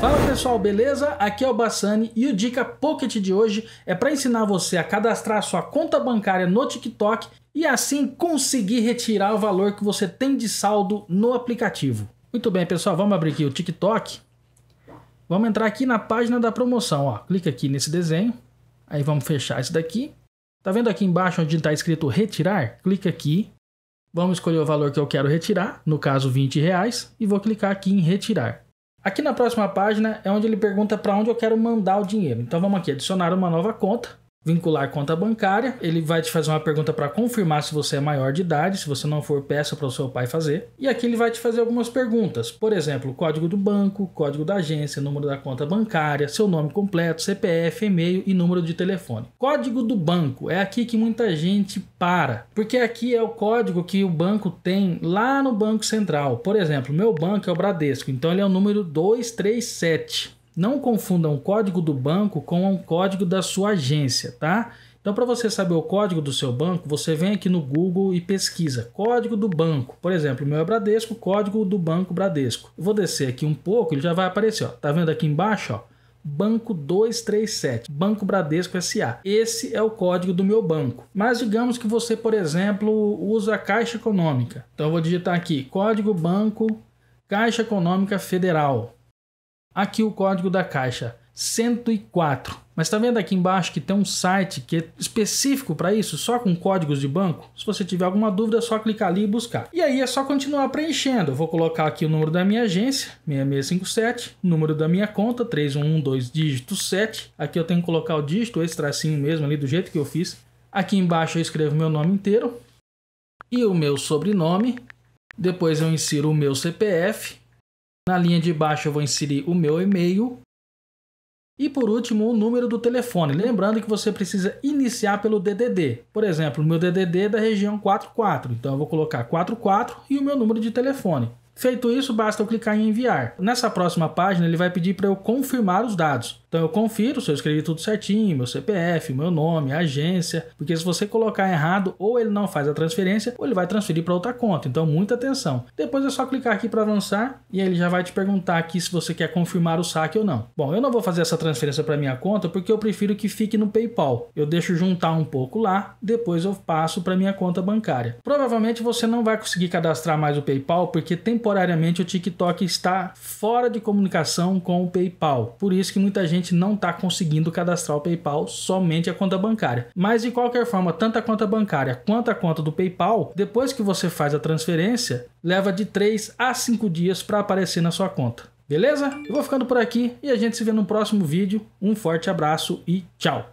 Fala pessoal, beleza? Aqui é o Bassani e o Dica Pocket de hoje é para ensinar você a cadastrar sua conta bancária no TikTok e assim conseguir retirar o valor que você tem de saldo no aplicativo. Muito bem, pessoal, vamos abrir aqui o TikTok. Vamos entrar aqui na página da promoção, ó. Clica aqui nesse desenho. Aí vamos fechar esse daqui. Tá vendo aqui embaixo onde está escrito retirar? Clica aqui. Vamos escolher o valor que eu quero retirar, no caso 20 reais, e vou clicar aqui em retirar. Aqui na próxima página é onde ele pergunta para onde eu quero mandar o dinheiro. Então vamos aqui adicionar uma nova conta vincular conta bancária. Ele vai te fazer uma pergunta para confirmar se você é maior de idade. Se você não for, peça para o seu pai fazer. E aqui ele vai te fazer algumas perguntas. Por exemplo, código do banco, código da agência, número da conta bancária, seu nome completo, CPF, e-mail e número de telefone. Código do banco é aqui que muita gente para, porque aqui é o código que o banco tem lá no Banco Central. Por exemplo, meu banco é o Bradesco, então ele é o número 237. Não confundam o código do banco com o código da sua agência, tá? Então, para você saber o código do seu banco, você vem aqui no Google e pesquisa código do banco. Por exemplo, o meu é Bradesco, código do banco Bradesco. Eu vou descer aqui um pouco, ele já vai aparecer, ó. Tá vendo aqui embaixo, ó? Banco 237, Banco Bradesco SA. Esse é o código do meu banco. Mas digamos que você, por exemplo, usa a Caixa Econômica. Então eu vou digitar aqui, código banco Caixa Econômica Federal. Aqui o código da caixa 104. Mas está vendo aqui embaixo que tem um site que é específico para isso, só com códigos de banco? Se você tiver alguma dúvida, é só clicar ali e buscar. E aí é só continuar preenchendo. Eu vou colocar aqui o número da minha agência, 6657, número da minha conta, 3112 dígito 7. Aqui eu tenho que colocar o dígito, esse tracinho mesmo ali do jeito que eu fiz. Aqui embaixo eu escrevo meu nome inteiro e o meu sobrenome. Depois eu insiro o meu CPF, na linha de baixo eu vou inserir o meu e-mail. E por último, o número do telefone. Lembrando que você precisa iniciar pelo DDD. Por exemplo, o meu DDD é da região 44. Então eu vou colocar 44 e o meu número de telefone. Feito isso, basta eu clicar em enviar. Nessa próxima página, ele vai pedir para eu confirmar os dados. Então eu confiro se eu escrevi tudo certinho, meu CPF, meu nome, agência, porque se você colocar errado, ou ele não faz a transferência, ou ele vai transferir para outra conta. Então muita atenção. Depois é só clicar aqui para avançar e ele já vai te perguntar aqui se você quer confirmar o saque ou não. Bom, eu não vou fazer essa transferência para minha conta porque eu prefiro que fique no PayPal. Eu deixo juntar um pouco lá, depois eu passo para minha conta bancária. Provavelmente você não vai conseguir cadastrar mais o PayPal porque tem temporariamente o TikTok está fora de comunicação com o PayPal. Por isso que muita gente não está conseguindo cadastrar o PayPal somente a conta bancária. Mas de qualquer forma, tanto a conta bancária quanto a conta do PayPal, depois que você faz a transferência, leva de 3 a 5 dias para aparecer na sua conta. Beleza? Eu vou ficando por aqui e a gente se vê no próximo vídeo. Um forte abraço e tchau!